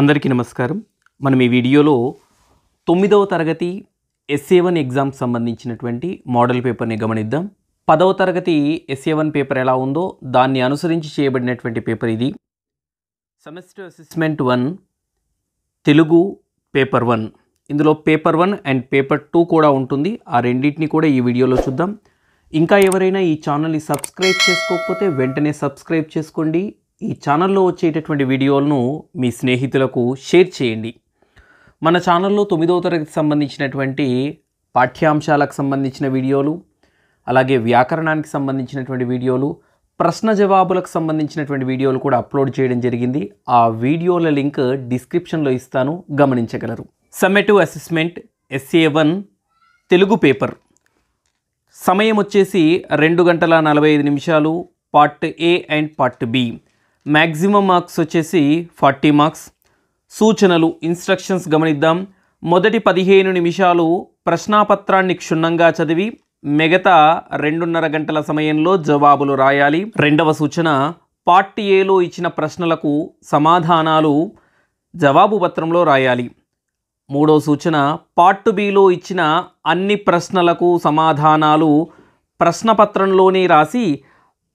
అందరికీ నమస్కారం మనం ఈ వీడియోలో తొమ్మిదవ తరగతి ఎస్ఏ వన్ ఎగ్జామ్కి సంబంధించినటువంటి మోడల్ పేపర్ని గమనిద్దాం పదవ తరగతి ఎస్ఏ వన్ పేపర్ ఎలా ఉందో దాన్ని అనుసరించి చేయబడినటువంటి పేపర్ ఇది semester assessment one Telugu paper one ఇందులో paper one and paper two కూడా ఉంటుంది ఆ రెండింటిని కూడా ఈ వీడియోలో చూద్దాం ఇంకా ఎవరైనా ఈ ఛానల్ని సబ్స్క్రైబ్ చేసుకోకపోతే వెంటనే సబ్స్క్రైబ్ చేసుకోండి ఈ ఛానల్లో వచ్చేటటువంటి వీడియోలను మీ స్నేహితులకు షేర్ చేయండి మన ఛానల్లో తొమ్మిదవ తరగతికి సంబంధించినటువంటి పాఠ్యాంశాలకు సంబంధించిన వీడియోలు అలాగే వ్యాకరణానికి సంబంధించినటువంటి వీడియోలు ప్రశ్న జవాబులకు సంబంధించినటువంటి వీడియోలు కూడా అప్లోడ్ చేయడం జరిగింది ఆ వీడియోల లింక్ డిస్క్రిప్షన్లో ఇస్తాను గమనించగలరు summative assessment SA one Telugu paper సమయం వచ్చేసి రెండు గంటల నలభై ఐదు నిమిషాలు part A and part B maximum marks వచ్చేసి ఫార్టీ మార్క్స్ సూచనలు ఇన్స్ట్రక్షన్స్ గమనిద్దాం మొదటి పదిహేను నిమిషాలు ప్రశ్నాపత్రాన్ని క్షుణ్ణంగా చదివి మిగతా రెండున్నర గంటల సమయంలో జవాబులు రాయాలి రెండవ సూచన పార్ట్ ఏలో ఇచ్చిన ప్రశ్నలకు సమాధానాలు జవాబు పత్రంలో రాయాలి మూడో సూచన పార్ట్ బిలో ఇచ్చిన అన్ని ప్రశ్నలకు సమాధానాలు ప్రశ్నపత్రంలోనే రాసి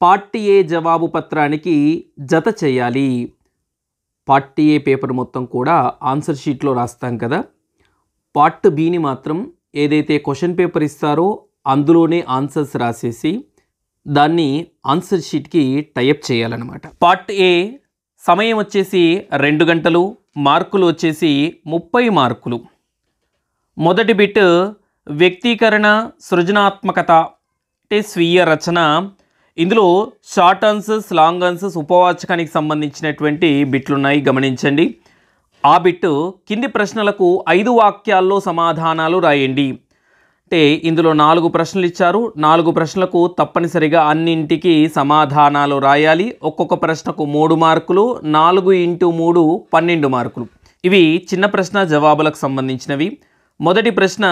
పార్టీ ఏ జవాబు పత్రానికి జత చేయాలి పార్టీ ఏ పేపర్ మొత్తం కూడా ఆన్సర్ షీట్లో రాస్తాం కదా పార్ట్ బిని మాత్రం ఏదైతే క్వశ్చన్ పేపర్ ఇస్తారో అందులోనే ఆన్సర్స్ రాసేసి దాన్ని ఆన్సర్ షీట్కి టైప్ చేయాలన్నమాట పార్ట్ ఏ సమయం వచ్చేసి రెండు గంటలు మార్కులు వచ్చేసి ముప్పై మార్కులు మొదటి బిట్ వ్యక్తీకరణ సృజనాత్మకత అంటే స్వీయ రచన ఇందులో షార్ట్ ఆన్సర్స్ లాంగ్ ఆన్సర్స్ ఉపవాచకానికి సంబంధించినటువంటి బిట్లున్నాయి గమనించండి ఆ బిట్టు కింది ప్రశ్నలకు ఐదు వాక్యాల్లో సమాధానాలు రాయండి అంటే ఇందులో నాలుగు ప్రశ్నలు ఇచ్చారు నాలుగు ప్రశ్నలకు తప్పనిసరిగా అన్నింటికి సమాధానాలు రాయాలి ఒక్కొక్క ప్రశ్నకు మూడు మార్కులు నాలుగు ఇంటూ మూడు పన్నెండు మార్కులు ఇవి చిన్న ప్రశ్న జవాబులకు సంబంధించినవి మొదటి ప్రశ్న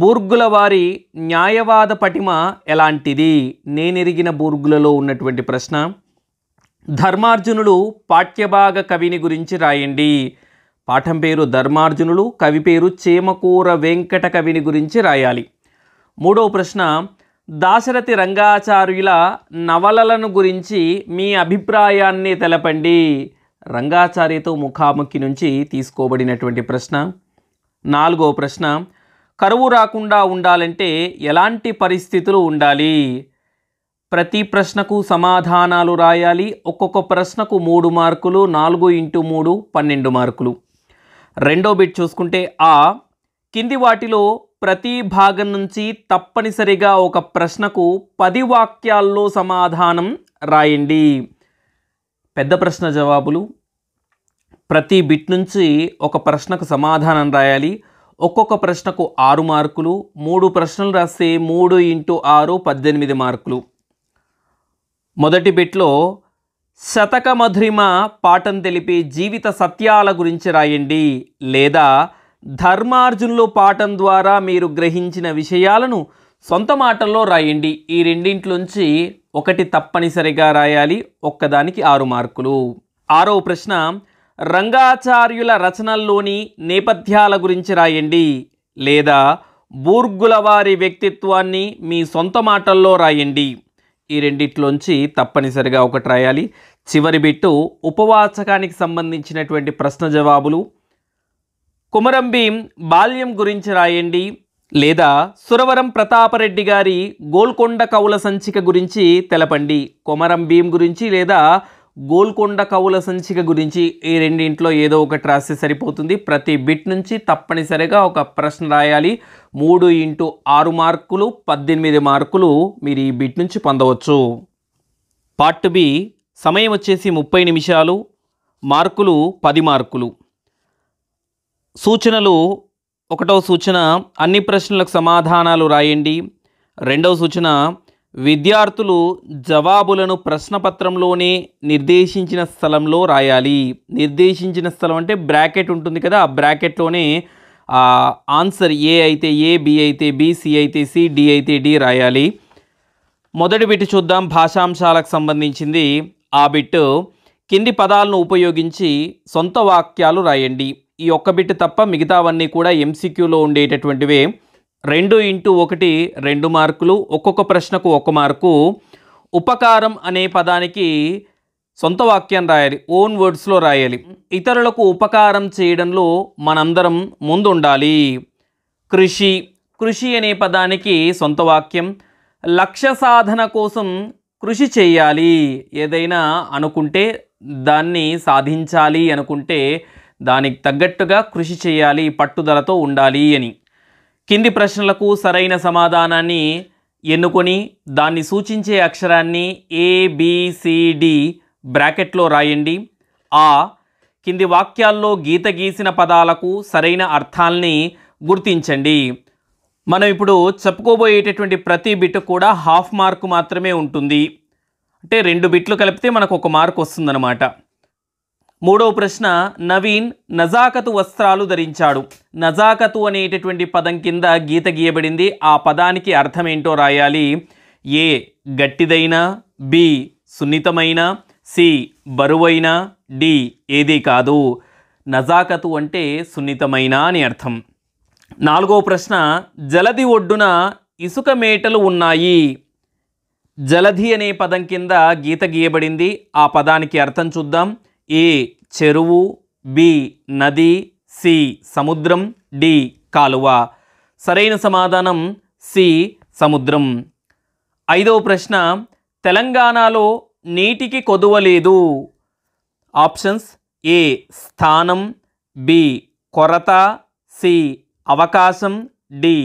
బూర్గుల వారి న్యాయవాద పటిమ ఎలాంటిది నేనెరిగిన బూర్గులలో ఉన్నటువంటి ప్రశ్న ధర్మార్జునుడు పాఠ్యభాగ కవిని గురించి రాయండి పాఠం పేరు ధర్మార్జునుడు కవి పేరు చేమకూర వెంకట కవిని గురించి రాయాలి మూడవ ప్రశ్న దాశరథి రంగాచార్యుల నవలలను గురించి మీ అభిప్రాయాన్ని తెలపండి రంగాచార్యతో ముఖాముఖి నుంచి తీసుకోబడినటువంటి ప్రశ్న నాలుగవ ప్రశ్న కరువు రాకుండా ఉండాలంటే ఎలాంటి పరిస్థితులు ఉండాలి ప్రతి ప్రశ్నకు సమాధానాలు రాయాలి ఒక్కొక్క ప్రశ్నకు మూడు మార్కులు నాలుగు ఇంటూ మూడు పన్నెండు మార్కులు రెండో బిట్ చూసుకుంటే ఆ కింది వాటిలో ప్రతి భాగం నుంచి తప్పనిసరిగా ఒక ప్రశ్నకు పది వాక్యాల్లో సమాధానం రాయండి పెద్ద ప్రశ్న జవాబులు ప్రతి బిట్ నుంచి ఒక ప్రశ్నకు సమాధానం రాయాలి ఒక్కొక్క ప్రశ్నకు ఆరు మార్కులు మూడు ప్రశ్నలు రాస్తే మూడు ఇంటూ ఆరు పద్దెనిమిది మార్కులు మొదటి బిట్లో శతక మధురిమ పాఠం తెలిపి జీవిత సత్యాల గురించి రాయండి లేదా ధర్మార్జునులు పాఠం ద్వారా మీరు గ్రహించిన విషయాలను సొంత మాటల్లో రాయండి ఈ రెండింట్లోంచి ఒకటి తప్పనిసరిగా రాయాలి ఒక్కదానికి ఆరు మార్కులు ఆరో ప్రశ్న రంగాచార్యుల రచనల్లోని నేపథ్యాల గురించి రాయండి లేదా బూర్గుల వారి వ్యక్తిత్వాన్ని మీ సొంత మాటల్లో రాయండి ఈ రెండిట్లోంచి తప్పనిసరిగా ఒకటి రాయాలి చివరి బిట్టు ఉపవాచకానికి సంబంధించినటువంటి ప్రశ్న జవాబులు కుమరం భీం బాల్యం గురించి రాయండి లేదా సురవరం ప్రతాపరెడ్డి గారి గోల్కొండ కవుల సంచిక గురించి తెలపండి కుమరం భీం గురించి లేదా గోల్కొండ కవుల సంచిక గురించి ఈ రెండింట్లో ఏదో ఒకటి రాస్తే సరిపోతుంది ప్రతి బిట్ నుంచి తప్పనిసరిగా ఒక ప్రశ్న రాయాలి మూడు ఇంటూ ఆరు మార్కులు పద్దెనిమిది మార్కులు మీరు ఈ బిట్ నుంచి పొందవచ్చు పార్ట్ బి సమయం వచ్చేసి ముప్పై నిమిషాలు మార్కులు పది మార్కులు సూచనలు ఒకటో సూచన అన్ని ప్రశ్నలకు సమాధానాలు రాయండి రెండవ సూచన విద్యార్థులు జవాబులను ప్రశ్నపత్రంలోనే నిర్దేశించిన స్థలంలో రాయాలి నిర్దేశించిన స్థలం అంటే బ్రాకెట్ ఉంటుంది కదా ఆ బ్రాకెట్లోనే ఆన్సర్ ఏ అయితే ఏ బి అయితే బి సి అయితే సి డి అయితే డి రాయాలి మొదటి బిట్ చూద్దాం భాషాంశాలకు సంబంధించింది ఆ బిట్ కింది పదాలను ఉపయోగించి సొంత వాక్యాలు రాయండి ఈ ఒక్క బిట్ తప్ప మిగతావన్నీ కూడా ఎంసీక్యూలో ఉండేటటువంటివే రెండు ఇంటూ ఒకటి రెండు మార్కులు ఒక్కొక్క ప్రశ్నకు ఒక మార్కు ఉపకారం అనే పదానికి సొంత వాక్యం రాయాలి ఓన్ వర్డ్స్లో రాయాలి ఇతరులకు ఉపకారం చేయడంలో మనందరం ముందుండాలి కృషి కృషి అనే పదానికి సొంత వాక్యం లక్ష్య సాధన కోసం కృషి చేయాలి ఏదైనా అనుకుంటే దాన్ని సాధించాలి అనుకుంటే దానికి తగ్గట్టుగా కృషి చేయాలి పట్టుదలతో ఉండాలి అని కింది ప్రశ్నలకు సరైన సమాధానాన్ని ఎన్నుకొని దాన్ని సూచించే అక్షరాన్ని ఏబిసిడి బ్రాకెట్లో రాయండి ఆ కింది వాక్యాల్లో గీత గీసిన పదాలకు సరైన అర్థాల్ని గుర్తించండి మనం ఇప్పుడు చెప్పుకోబోయేటటువంటి ప్రతి బిట్ కూడా హాఫ్ మార్క్ మాత్రమే ఉంటుంది అంటే రెండు బిట్లు కలిపితే మనకు ఒక మార్క్ వస్తుందన్నమాట మూడవ ప్రశ్న నవీన్ నజాకతు వస్త్రాలు ధరించాడు నజాకతు అనేటటువంటి పదం కింద గీత గీయబడింది ఆ పదానికి అర్థం ఏంటో రాయాలి ఏ గట్టిదైన బి సున్నితమైన సి బరువైన డి ఏది కాదు నజాకతు అంటే సున్నితమైన అని అర్థం నాలుగవ ప్రశ్న జలధి ఒడ్డున ఇసుక మేటలు ఉన్నాయి జలధి అనే పదం కింద గీత గీయబడింది ఆ పదానికి అర్థం చూద్దాం ఏ చెరువు బి నది సి సముద్రం డి కాలువ సరైన సమాధానం సి సముద్రం ఐదవ ప్రశ్న తెలంగాణలో నీటికి కొదువ లేదు ఆప్షన్స్ ఏ స్థానం బి కొరత సి అవకాశం డి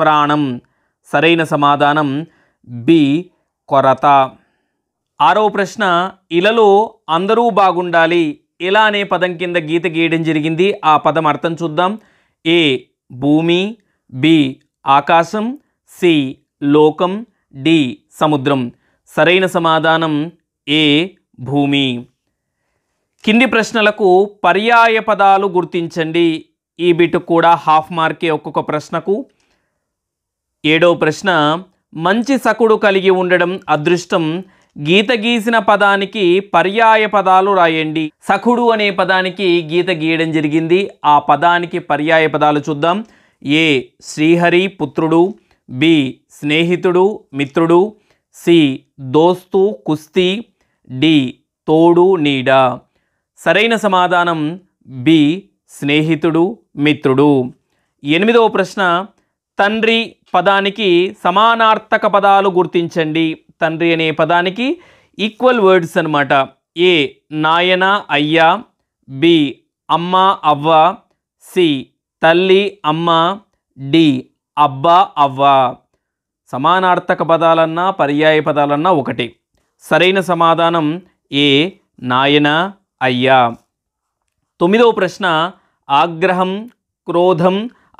ప్రాణం సరైన సమాధానం బి కొరత ఆరవ ప్రశ్న ఇలలో అందరూ బాగుండాలి ఇలా అనే పదం కింద గీత గీయడం జరిగింది ఆ పదం అర్థం చూద్దాం ఏ భూమి బి ఆకాశం సి లోకం డి సముద్రం సరైన సమాధానం ఏ భూమి కింది ప్రశ్నలకు పర్యాయ పదాలు గుర్తించండి ఈ బిట్ కూడా హాఫ్ మార్కే ఒక్కొక్క ప్రశ్నకు ఏడవ ప్రశ్న మంచి సకుడు కలిగి ఉండడం అదృష్టం గీత గీసిన పదానికి పర్యాయ పదాలు రాయండి సఖుడు అనే పదానికి గీత గీయడం జరిగింది ఆ పదానికి పర్యాయ పదాలు చూద్దాం ఏ శ్రీహరి పుత్రుడు బి స్నేహితుడు మిత్రుడు సి దోస్తు కుస్తీ డి తోడు నీడ సరైన సమాధానం బి స్నేహితుడు మిత్రుడు ఎనిమిదవ ప్రశ్న తండ్రి పదానికి సమానార్థక పదాలు గుర్తించండి తండ్రి అనే పదానికి ఈక్వల్ వర్డ్స్ అనమాట ఏ నాయన అయ్యా బి అమ్మ అవ్వ సి తల్లి అమ్మ డి అబ్బా అవ్వ సమానార్థక పదాలన్నా పర్యాయ పదాలన్నా ఒకటి సరైన సమాధానం ఏ నాయన అయ్యా తొమ్మిదవ ప్రశ్న ఆగ్రహం క్రోధం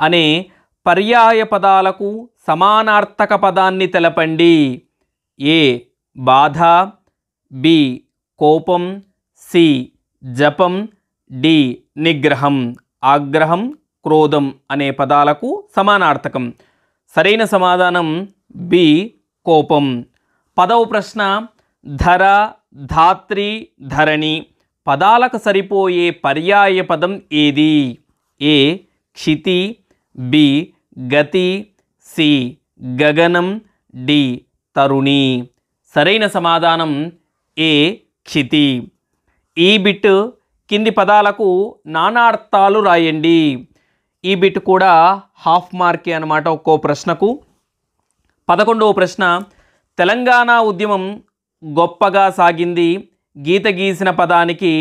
అనే పర్యాయ పదాలకు సమానార్థక పదాన్ని తెలపండి ఏ బాధ బి కోపం సి జపం డి నిగ్రహం ఆగ్రహం క్రోధం అనే పదాలకు సమానార్థకం సరైన సమాధానం బి కోపం పదవ ప్రశ్న ధర ధాత్రి ధరణి పదాలకు సరిపోయే పర్యాయ పదం ఏది ఏ క్షితి బి గతి సి గగనం డి తరుణి సరైన సమాధానం ఏ క్షితి ఈ బిట్ కింది పదాలకు నానార్థాలు రాయండి ఈ బిట్ కూడా హాఫ్ మార్కే అనమాట ఒక్కో ప్రశ్నకు పదకొండవ ప్రశ్న తెలంగాణ ఉద్యమం గొప్పగా సాగింది గీత గీసిన పదానికి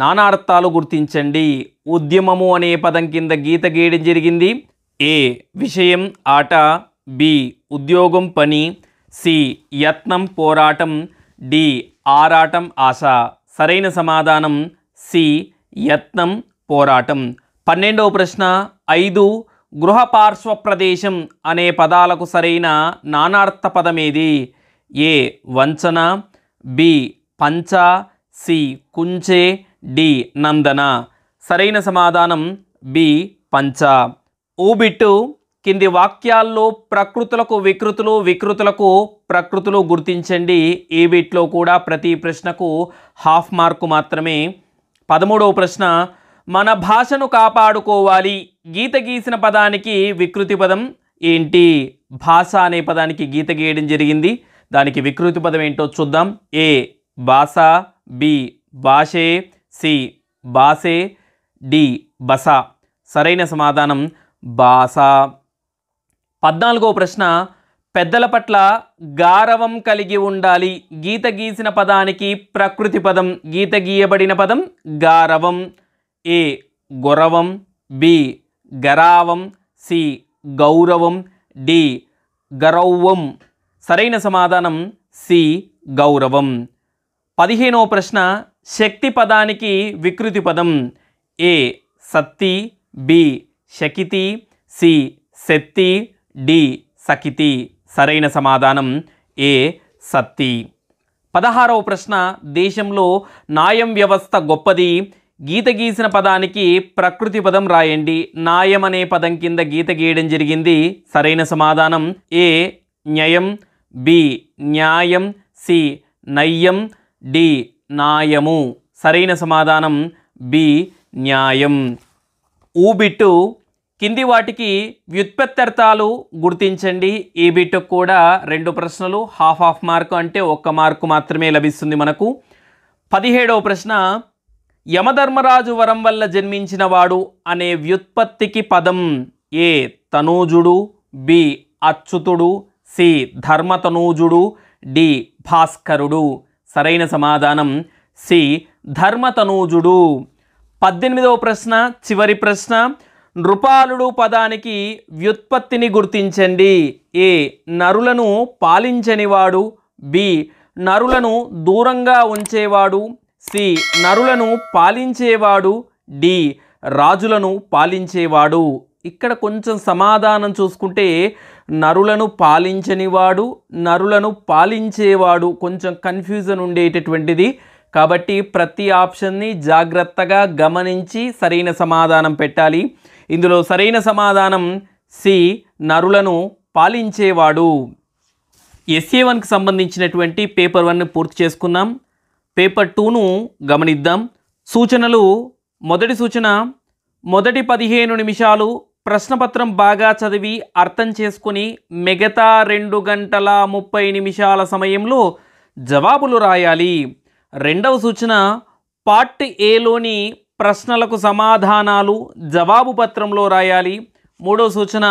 నానార్థాలు గుర్తించండి ఉద్యమము అనే పదం కింద గీత గీయడం జరిగింది ఏ విషయం ఆట బి ఉద్యోగం పని సి యత్నం పోరాటం డి ఆరాటం ఆశ సరైన సమాధానం సి యత్నం పోరాటం పన్నెండవ ప్రశ్న ఐదు గృహ ప్రదేశం అనే పదాలకు సరైన నానార్థ పదమేది ఏ వంచన బి పంచ సి కుంచే డి నందన సరైన సమాధానం బి పంచ ఊబిట్టు కింది వాక్యాల్లో ప్రకృతులకు వికృతులు వికృతులకు ప్రకృతులు గుర్తించండి ఈ వీటిలో కూడా ప్రతి ప్రశ్నకు హాఫ్ మార్కు మాత్రమే పదమూడవ ప్రశ్న మన భాషను కాపాడుకోవాలి గీత గీసిన పదానికి వికృతి పదం ఏంటి భాష అనే పదానికి గీత గీయడం జరిగింది దానికి వికృతి పదం ఏంటో చూద్దాం ఏ భాష బి భాషే సి బాసే డి బస సరైన సమాధానం భాష పద్నాలుగో ప్రశ్న పెద్దల పట్ల గారవం కలిగి ఉండాలి గీత గీసిన పదానికి ప్రకృతి పదం గీత గీయబడిన పదం గారవం ఏ గొరవం బి గరావం సి గౌరవం డి గరౌవం సరైన సమాధానం సి గౌరవం పదిహేనో ప్రశ్న శక్తి పదానికి వికృతి పదం ఏ సత్తి బి శకితి సి శక్తి డి సకితి సరైన సమాధానం ఏ సత్తి పదహారవ ప్రశ్న దేశంలో నాయం వ్యవస్థ గొప్పది గీత గీసిన పదానికి ప్రకృతి పదం రాయండి నాయం అనే పదం కింద గీత గీయడం జరిగింది సరైన సమాధానం ఏ న్యయం బి న్యాయం సి నయ్యం డి నాయము సరైన సమాధానం బి న్యాయం ఊబిట్టు కింది వాటికి వ్యుత్పత్తర్థాలు గుర్తించండి ఈ బిట్కు కూడా రెండు ప్రశ్నలు హాఫ్ హాఫ్ మార్కు అంటే ఒక్క మార్కు మాత్రమే లభిస్తుంది మనకు పదిహేడవ ప్రశ్న యమధర్మరాజు వరం వల్ల జన్మించిన వాడు అనే వ్యుత్పత్తికి పదం ఏ తనూజుడు బి అచ్యుతుడు సి ధర్మతనూజుడు డి భాస్కరుడు సరైన సమాధానం సి ధర్మతనూజుడు పద్దెనిమిదవ ప్రశ్న చివరి ప్రశ్న నృపాలుడు పదానికి వ్యుత్పత్తిని గుర్తించండి ఏ నరులను పాలించనివాడు బి నరులను దూరంగా ఉంచేవాడు సి నరులను పాలించేవాడు డి రాజులను పాలించేవాడు ఇక్కడ కొంచెం సమాధానం చూసుకుంటే నరులను పాలించనివాడు నరులను పాలించేవాడు కొంచెం కన్ఫ్యూజన్ ఉండేటటువంటిది కాబట్టి ప్రతి ఆప్షన్ని జాగ్రత్తగా గమనించి సరైన సమాధానం పెట్టాలి ఇందులో సరైన సమాధానం సి నరులను పాలించేవాడు ఎస్ఏ వన్కి సంబంధించినటువంటి పేపర్ వన్ పూర్తి చేసుకున్నాం పేపర్ టూను గమనిద్దాం సూచనలు మొదటి సూచన మొదటి పదిహేను నిమిషాలు ప్రశ్నపత్రం బాగా చదివి అర్థం చేసుకుని మిగతా రెండు గంటల ముప్పై నిమిషాల సమయంలో జవాబులు రాయాలి రెండవ సూచన పార్ట్ ఏలోని ప్రశ్నలకు సమాధానాలు జవాబు పత్రంలో రాయాలి మూడో సూచన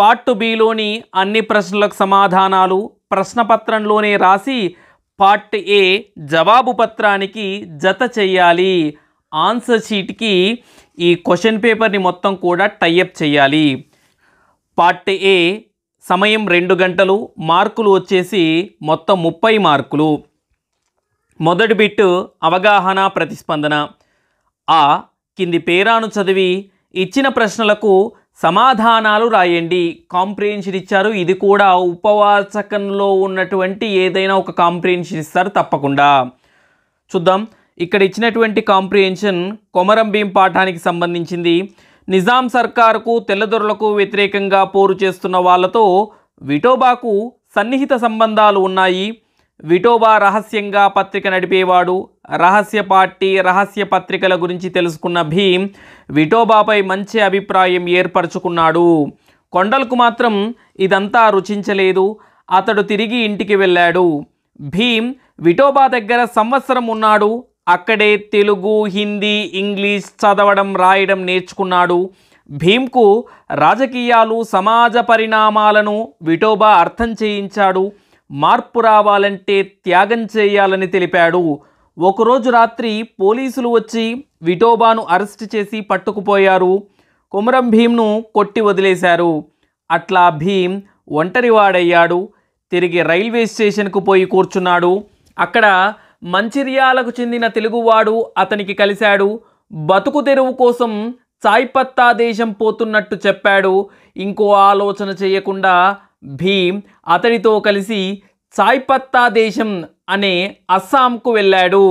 పార్ట్ బిలోని అన్ని ప్రశ్నలకు సమాధానాలు ప్రశ్నపత్రంలోనే రాసి పార్ట్ ఏ జవాబు పత్రానికి జత చేయాలి ఆన్సర్ షీట్కి ఈ క్వశ్చన్ పేపర్ని మొత్తం కూడా టైఅప్ చేయాలి పార్ట్ ఏ సమయం రెండు గంటలు మార్కులు వచ్చేసి మొత్తం ముప్పై మార్కులు మొదటి బిట్ అవగాహన ప్రతిస్పందన ఆ కింది పేరాను చదివి ఇచ్చిన ప్రశ్నలకు సమాధానాలు రాయండి కాంప్రిహెన్షన్ ఇచ్చారు ఇది కూడా ఉపవాచకంలో ఉన్నటువంటి ఏదైనా ఒక కాంప్రిహెన్షన్ ఇస్తారు తప్పకుండా చూద్దాం ఇక్కడ ఇచ్చినటువంటి కాంప్రిహెన్షన్ కొమరం భీం పాఠానికి సంబంధించింది నిజాం సర్కారుకు తెల్లదొరలకు వ్యతిరేకంగా పోరు చేస్తున్న వాళ్ళతో విటోబాకు సన్నిహిత సంబంధాలు ఉన్నాయి విటోబా రహస్యంగా పత్రిక నడిపేవాడు రహస్య పార్టీ రహస్య పత్రికల గురించి తెలుసుకున్న భీమ్ విటోబాపై మంచి అభిప్రాయం ఏర్పరచుకున్నాడు కొండలకు మాత్రం ఇదంతా రుచించలేదు అతడు తిరిగి ఇంటికి వెళ్ళాడు భీమ్ విటోబా దగ్గర సంవత్సరం ఉన్నాడు అక్కడే తెలుగు హిందీ ఇంగ్లీష్ చదవడం రాయడం నేర్చుకున్నాడు భీమ్కు రాజకీయాలు సమాజ పరిణామాలను విటోబా అర్థం చేయించాడు మార్పు రావాలంటే త్యాగం చేయాలని తెలిపాడు ఒకరోజు రాత్రి పోలీసులు వచ్చి విఠోబాను అరెస్ట్ చేసి పట్టుకుపోయారు కుమరం భీమ్ను కొట్టి వదిలేశారు అట్లా భీమ్ ఒంటరివాడయ్యాడు తిరిగి రైల్వే స్టేషన్కు పోయి కూర్చున్నాడు అక్కడ మంచిర్యాలకు చెందిన తెలుగువాడు అతనికి కలిశాడు బతుకు తెరువు కోసం చాయ్ దేశం పోతున్నట్టు చెప్పాడు ఇంకో ఆలోచన చేయకుండా భీమ్ అతడితో కలిసి చాయ్పత్తా దేశం అనే అస్సాంకు వెళ్ళాడు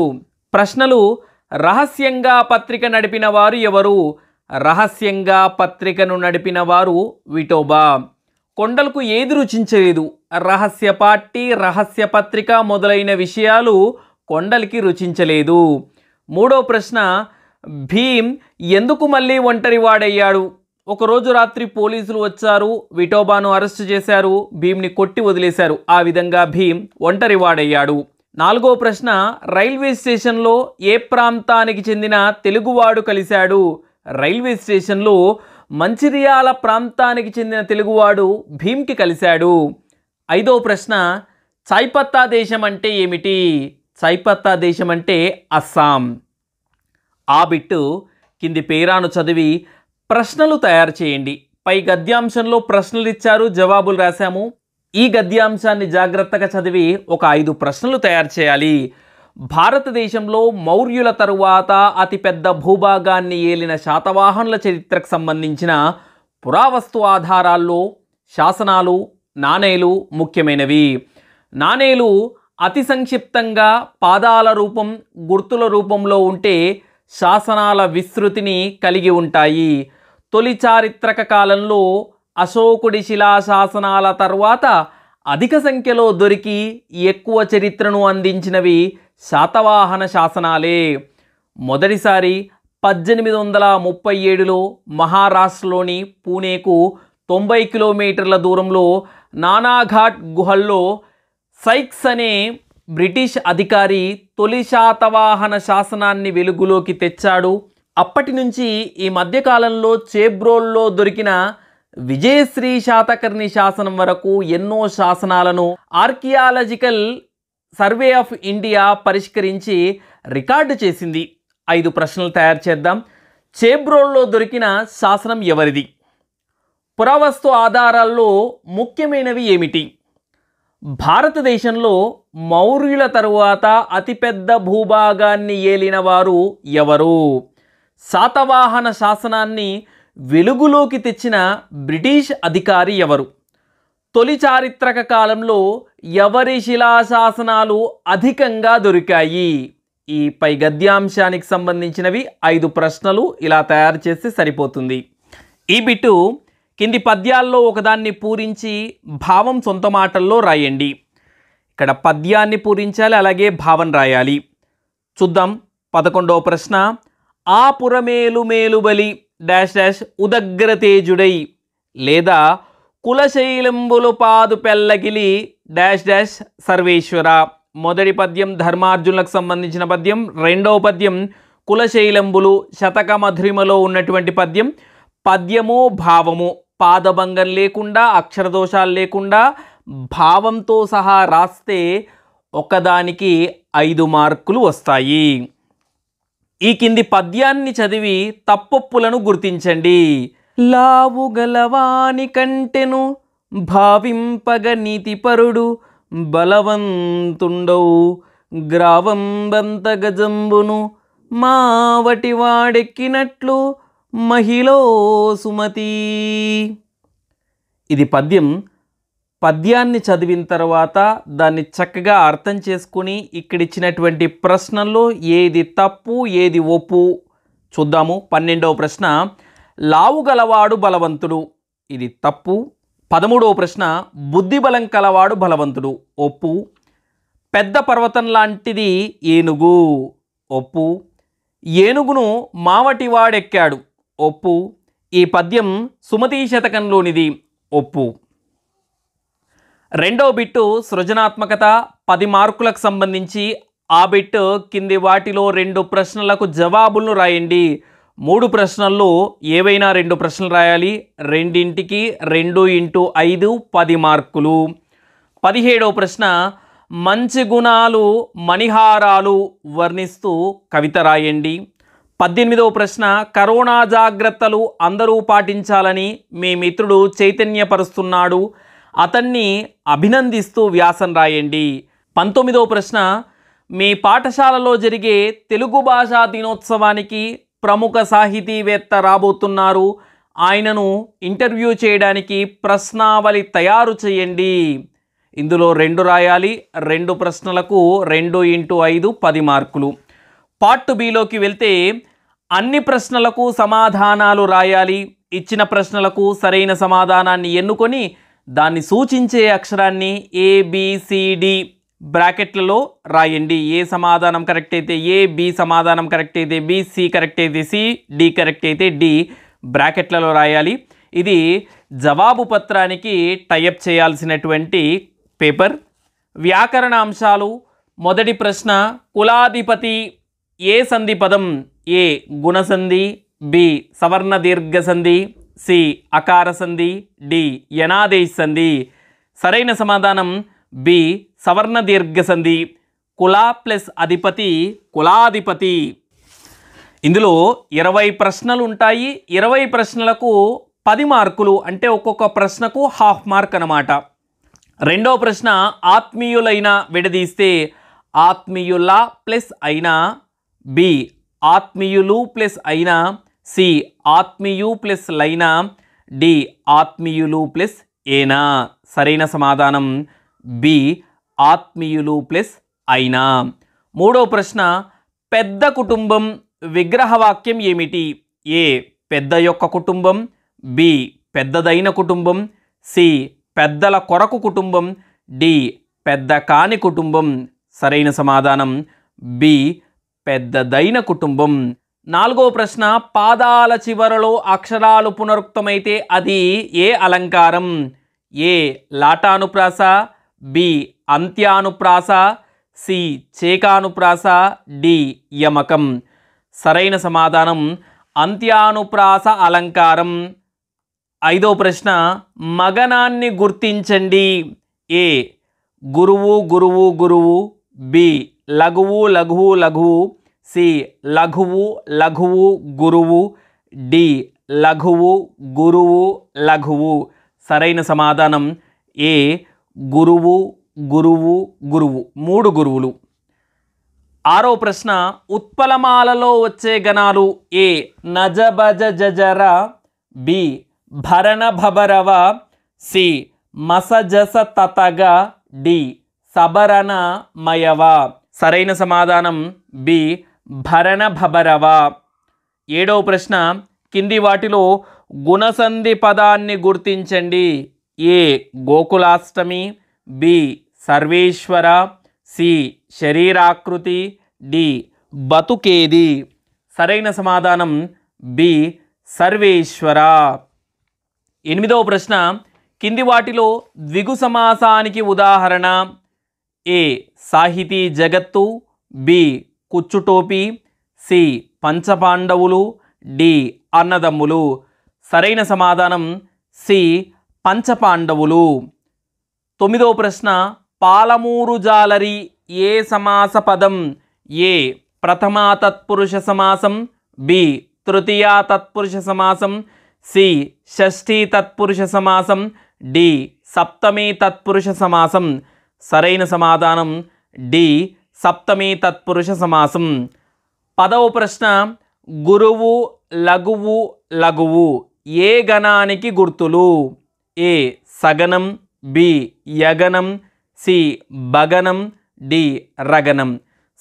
ప్రశ్నలు రహస్యంగా పత్రిక నడిపిన వారు ఎవరు రహస్యంగా పత్రికను నడిపిన వారు విటోబా కొండలకు ఏది రుచించలేదు రహస్య పార్టీ రహస్య పత్రిక మొదలైన విషయాలు కొండలకి రుచించలేదు మూడో ప్రశ్న భీమ్ ఎందుకు మళ్ళీ ఒంటరివాడయ్యాడు ఒకరోజు రాత్రి పోలీసులు వచ్చారు విఠోబాను అరెస్టు చేశారు భీమ్ని కొట్టి వదిలేశారు ఆ విధంగా భీమ్ వాడయ్యాడు నాలుగో ప్రశ్న రైల్వే స్టేషన్లో ఏ ప్రాంతానికి చెందిన తెలుగువాడు కలిశాడు రైల్వే స్టేషన్లో మంచిర్యాల ప్రాంతానికి చెందిన తెలుగువాడు భీమ్కి కలిశాడు ఐదో ప్రశ్న చైపత్తా దేశం అంటే ఏమిటి చైపత్తా దేశం అంటే అస్సాం ఆ బిట్టు కింది పేరాను చదివి ప్రశ్నలు తయారు చేయండి పై గద్యాంశంలో ప్రశ్నలు ఇచ్చారు జవాబులు రాశాము ఈ గద్యాంశాన్ని జాగ్రత్తగా చదివి ఒక ఐదు ప్రశ్నలు తయారు చేయాలి భారతదేశంలో మౌర్యుల తరువాత అతిపెద్ద భూభాగాన్ని ఏలిన శాతవాహనుల చరిత్రకు సంబంధించిన పురావస్తు ఆధారాల్లో శాసనాలు నాణేలు ముఖ్యమైనవి నాణేలు అతి సంక్షిప్తంగా పాదాల రూపం గుర్తుల రూపంలో ఉంటే శాసనాల విస్తృతిని కలిగి ఉంటాయి తొలి చారిత్రక కాలంలో అశోకుడి శిలాశాసనాల తర్వాత అధిక సంఖ్యలో దొరికి ఎక్కువ చరిత్రను అందించినవి శాతవాహన శాసనాలే మొదటిసారి పద్దెనిమిది వందల ముప్పై ఏడులో మహారాష్ట్రలోని పూణేకు తొంభై కిలోమీటర్ల దూరంలో నానాఘాట్ గుహల్లో సైక్స్ అనే బ్రిటిష్ అధికారి తొలి శాతవాహన శాసనాన్ని వెలుగులోకి తెచ్చాడు అప్పటి నుంచి ఈ మధ్యకాలంలో చేబ్రోల్లో దొరికిన విజయశ్రీ శాతకర్ణి శాసనం వరకు ఎన్నో శాసనాలను ఆర్కియాలజికల్ సర్వే ఆఫ్ ఇండియా పరిష్కరించి రికార్డు చేసింది ఐదు ప్రశ్నలు తయారు చేద్దాం చేబ్రోల్లో దొరికిన శాసనం ఎవరిది పురావస్తు ఆధారాల్లో ముఖ్యమైనవి ఏమిటి భారతదేశంలో మౌర్యుల తరువాత అతిపెద్ద భూభాగాన్ని ఏలిన వారు ఎవరు శాతవాహన శాసనాన్ని వెలుగులోకి తెచ్చిన బ్రిటిష్ అధికారి ఎవరు తొలి చారిత్రక కాలంలో ఎవరి శిలాశాసనాలు అధికంగా దొరికాయి ఈ పై గద్యాంశానికి సంబంధించినవి ఐదు ప్రశ్నలు ఇలా తయారు చేస్తే సరిపోతుంది ఈ బిట్టు కింది పద్యాల్లో ఒకదాన్ని పూరించి భావం సొంత మాటల్లో రాయండి ఇక్కడ పద్యాన్ని పూరించాలి అలాగే భావం రాయాలి చూద్దాం పదకొండవ ప్రశ్న ఆ పురమేలు మేలుబలి డాష్ డాష్ ఉదగ్రతేజుడై లేదా కులశైలంబులు పాదు పెల్లగిలి డాష్ డాష్ సర్వేశ్వర మొదటి పద్యం ధర్మార్జునులకు సంబంధించిన పద్యం రెండవ పద్యం కులశైలంబులు శతక మధురిమలో ఉన్నటువంటి పద్యం పద్యము భావము పాదభంగం లేకుండా అక్షరదోషాలు లేకుండా భావంతో సహా రాస్తే ఒకదానికి ఐదు మార్కులు వస్తాయి ఈ కింది పద్యాన్ని చదివి తప్పొప్పులను గుర్తించండి లావు గలవాని కంటెను భావింపగ నీతిపరుడు బలవంతుండవు గ్రావంబంత గజంబును మావటి వాడెక్కినట్లు మహిళో సుమతి ఇది పద్యం పద్యాన్ని చదివిన తర్వాత దాన్ని చక్కగా అర్థం చేసుకుని ఇక్కడిచ్చినటువంటి ప్రశ్నల్లో ఏది తప్పు ఏది ఒప్పు చూద్దాము పన్నెండవ ప్రశ్న లావు గలవాడు బలవంతుడు ఇది తప్పు పదమూడవ ప్రశ్న బుద్ధి బలం కలవాడు బలవంతుడు ఒప్పు పెద్ద పర్వతం లాంటిది ఏనుగు ఒప్పు ఏనుగును మావటివాడెక్కాడు ఒప్పు ఈ పద్యం సుమతీ శతకంలోనిది ఒప్పు రెండో బిట్టు సృజనాత్మకత పది మార్కులకు సంబంధించి ఆ బిట్ కింది వాటిలో రెండు ప్రశ్నలకు జవాబులను రాయండి మూడు ప్రశ్నల్లో ఏవైనా రెండు ప్రశ్నలు రాయాలి రెండింటికి రెండు ఇంటూ ఐదు పది మార్కులు పదిహేడవ ప్రశ్న మంచి గుణాలు మణిహారాలు వర్ణిస్తూ కవిత రాయండి పద్దెనిమిదవ ప్రశ్న కరోనా జాగ్రత్తలు అందరూ పాటించాలని మీ మిత్రుడు చైతన్యపరుస్తున్నాడు అతన్ని అభినందిస్తూ వ్యాసం రాయండి పంతొమ్మిదవ ప్రశ్న మీ పాఠశాలలో జరిగే తెలుగు భాషా దినోత్సవానికి ప్రముఖ సాహితీవేత్త రాబోతున్నారు ఆయనను ఇంటర్వ్యూ చేయడానికి ప్రశ్నావళి తయారు చేయండి ఇందులో రెండు రాయాలి రెండు ప్రశ్నలకు రెండు ఇంటూ ఐదు పది మార్కులు పార్ట్ బిలోకి వెళ్తే అన్ని ప్రశ్నలకు సమాధానాలు రాయాలి ఇచ్చిన ప్రశ్నలకు సరైన సమాధానాన్ని ఎన్నుకొని దాన్ని సూచించే అక్షరాన్ని ఏబిసిడి బ్రాకెట్లలో రాయండి ఏ సమాధానం కరెక్ట్ అయితే ఏ బి సమాధానం కరెక్ట్ అయితే బి సి కరెక్ట్ అయితే సి డి కరెక్ట్ అయితే డి బ్రాకెట్లలో రాయాలి ఇది జవాబు పత్రానికి టైప్ చేయాల్సినటువంటి పేపర్ వ్యాకరణ అంశాలు మొదటి ప్రశ్న కులాధిపతి ఏ సంధి పదం ఏ గుణసంధి బి సవర్ణ దీర్ఘ సంధి సి అకార సంధి డి యనాదేశ్ సంధి సరైన సమాధానం బి సవర్ణ దీర్ఘ సంధి కులా ప్లస్ అధిపతి కులాధిపతి ఇందులో ఇరవై ప్రశ్నలు ఉంటాయి ఇరవై ప్రశ్నలకు పది మార్కులు అంటే ఒక్కొక్క ప్రశ్నకు హాఫ్ మార్క్ అన్నమాట రెండో ప్రశ్న ఆత్మీయులైన విడదీస్తే ఆత్మీయుల ప్లస్ అయినా బి ఆత్మీయులు ప్లస్ అయినా సి ఆత్మీయు ప్లస్ లైనా డి ఆత్మీయులు ప్లస్ ఏనా సరైన సమాధానం బి ఆత్మీయులు ప్లస్ అయినా మూడో ప్రశ్న పెద్ద కుటుంబం విగ్రహవాక్యం ఏమిటి ఏ పెద్ద యొక్క కుటుంబం బి పెద్దదైన కుటుంబం సి పెద్దల కొరకు కుటుంబం డి పెద్ద కాని కుటుంబం సరైన సమాధానం బి పెద్దదైన కుటుంబం నాలుగో ప్రశ్న పాదాల చివరలో అక్షరాలు పునరుక్తమైతే అది ఏ అలంకారం ఏ లాటానుప్రాస బి అంత్యానుప్రాస సి చేకానుప్రాస డి యమకం సరైన సమాధానం అంత్యానుప్రాస అలంకారం ఐదో ప్రశ్న మగనాన్ని గుర్తించండి ఏ గురువు గురువు గురువు బి లఘువు లఘువు లఘువు సి లఘువు లఘువు గురువు డి లఘువు గురువు లఘువు సరైన సమాధానం ఏ గురువు గురువు గురువు మూడు గురువులు ఆరో ప్రశ్న ఉత్పలమాలలో వచ్చే గణాలు ఏ నజబజ జజర బి భరణ భబరవ సి మసజస తతగ డి సబరణ మయవ సరైన సమాధానం బి భరణ భబరవ ఏడవ ప్రశ్న కింది వాటిలో గుణసంధి పదాన్ని గుర్తించండి ఏ గోకులాష్టమి బి సర్వేశ్వర సి శరీరాకృతి డి బతుకేది సరైన సమాధానం బి సర్వేశ్వర ఎనిమిదవ ప్రశ్న కింది వాటిలో ద్విగు సమాసానికి ఉదాహరణ ఏ సాహితీ జగత్తు బి కుచ్చుటోపీ సి పంచపాండవులు డి అన్నదమ్ములు సరైన సమాధానం సి పంచపాండవులు తొమ్మిదో ప్రశ్న పాలమూరు జాలరి ఏ సమాస పదం ఏ ప్రథమా తత్పురుష సమాసం బి తృతీయా తత్పురుష సమాసం సి షష్ఠీ తత్పురుష సమాసం డి సప్తమీ తత్పురుష సమాసం సరైన సమాధానం డి సప్తమి తత్పురుష సమాసం పదవ ప్రశ్న గురువు లఘువు లఘువు ఏ గణానికి గుర్తులు ఏ సగనం బి యగనం సి భగనం డి రగనం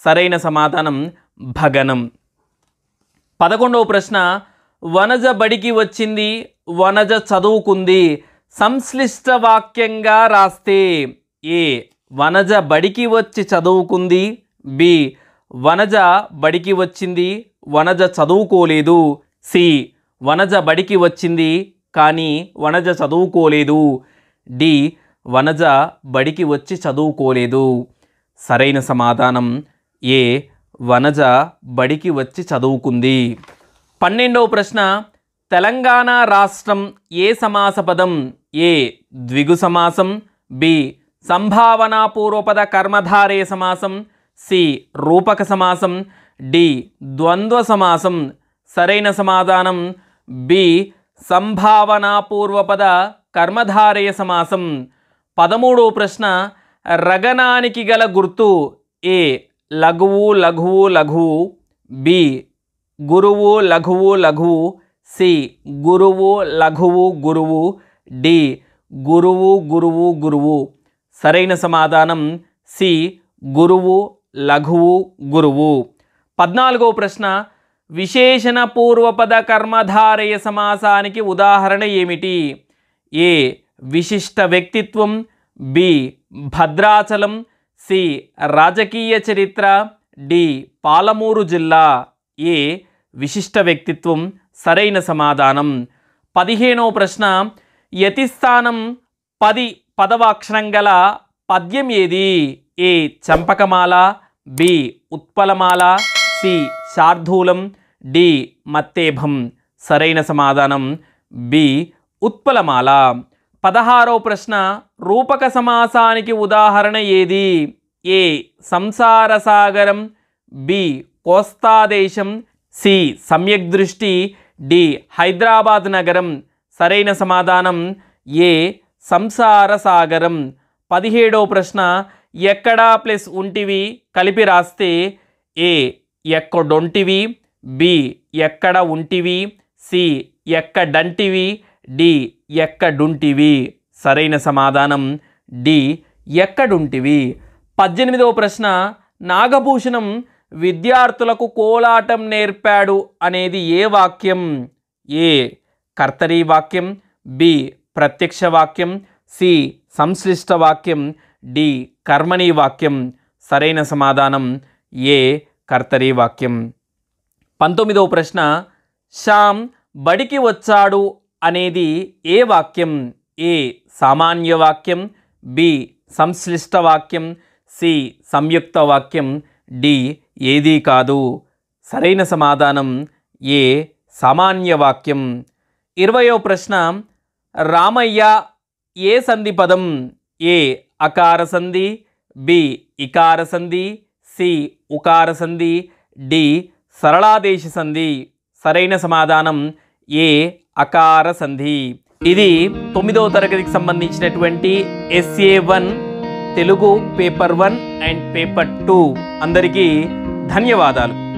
సరైన సమాధానం భగనం పదకొండవ ప్రశ్న వనజ బడికి వచ్చింది వనజ చదువుకుంది సంశ్లిష్ట వాక్యంగా రాస్తే ఏ వనజ బడికి వచ్చి చదువుకుంది బి వనజ బడికి వచ్చింది వనజ చదువుకోలేదు సి వనజ బడికి వచ్చింది కానీ వనజ చదువుకోలేదు డి వనజ బడికి వచ్చి చదువుకోలేదు సరైన సమాధానం ఏ వనజ బడికి వచ్చి చదువుకుంది పన్నెండవ ప్రశ్న తెలంగాణ రాష్ట్రం ఏ సమాస పదం ఏ ద్విగు సమాసం బి సంభావనాపూర్వపద కర్మధారే సమాసం సి రూపక సమాసం డి ద్వంద్వ సమాసం సరైన సమాధానం బి సంభావనాపూర్వపద కర్మధారయ సమాసం పదమూడో ప్రశ్న రగనానికి గల గుర్తు ఏ లఘువు లఘువు లఘువు బి గురువు లఘువు లఘువు సి గురువు లఘువు గురువు డి గురువు గురువు గురువు సరైన సమాధానం సి గురువు లఘువు గురువు పద్నాలుగో ప్రశ్న విశేషణ పూర్వపద కర్మధారయ సమాసానికి ఉదాహరణ ఏమిటి ఏ విశిష్ట వ్యక్తిత్వం బి భద్రాచలం సి రాజకీయ చరిత్ర డి పాలమూరు జిల్లా ఏ విశిష్ట వ్యక్తిత్వం సరైన సమాధానం పదిహేనో ప్రశ్న యతిస్థానం పది పదవాక్షరం గల పద్యం ఏది ఏ చంపకమాల బి ఉత్పలమాల సి శార్ధూలం డి మత్తేభం సరైన సమాధానం బి ఉత్పలమాల పదహారో ప్రశ్న రూపక సమాసానికి ఉదాహరణ ఏది ఏ సంసార సాగరం బి కోస్తాదేశం సి సమ్యక్ దృష్టి డి హైదరాబాద్ నగరం సరైన సమాధానం ఏ సంసార సాగరం పదిహేడవ ప్రశ్న ఎక్కడా ప్లస్ ఉంటివి కలిపి రాస్తే ఏ ఎక్కడొంటివి బి ఎక్కడ ఉంటివి సి ఎక్కడంటివి డి ఎక్కడుంటివి సరైన సమాధానం డి ఎక్కడుంటివి పద్దెనిమిదవ ప్రశ్న నాగభూషణం విద్యార్థులకు కోలాటం నేర్పాడు అనేది ఏ వాక్యం ఏ కర్తరీ వాక్యం బి ప్రత్యక్ష వాక్యం సి సంశ్లిష్ట వాక్యం డి కర్మణీ వాక్యం సరైన సమాధానం ఏ కర్తరీ వాక్యం పంతొమ్మిదవ ప్రశ్న శ్యామ్ బడికి వచ్చాడు అనేది ఏ వాక్యం ఏ సామాన్య వాక్యం బి సంశ్లిష్ట వాక్యం సి సంయుక్త వాక్యం డి ఏదీ కాదు సరైన సమాధానం ఏ సామాన్య వాక్యం ఇరవయో ప్రశ్న రామయ్య ఏ సంధి పదం ఏ అకార సంధి బి ఇకార సంధి సి ఉకార సంధి డి సరళాదేశ సంధి సరైన సమాధానం ఏ అకార సంధి ఇది తొమ్మిదవ తరగతికి సంబంధించినటువంటి SA one Telugu paper one and paper two అందరికీ ధన్యవాదాలు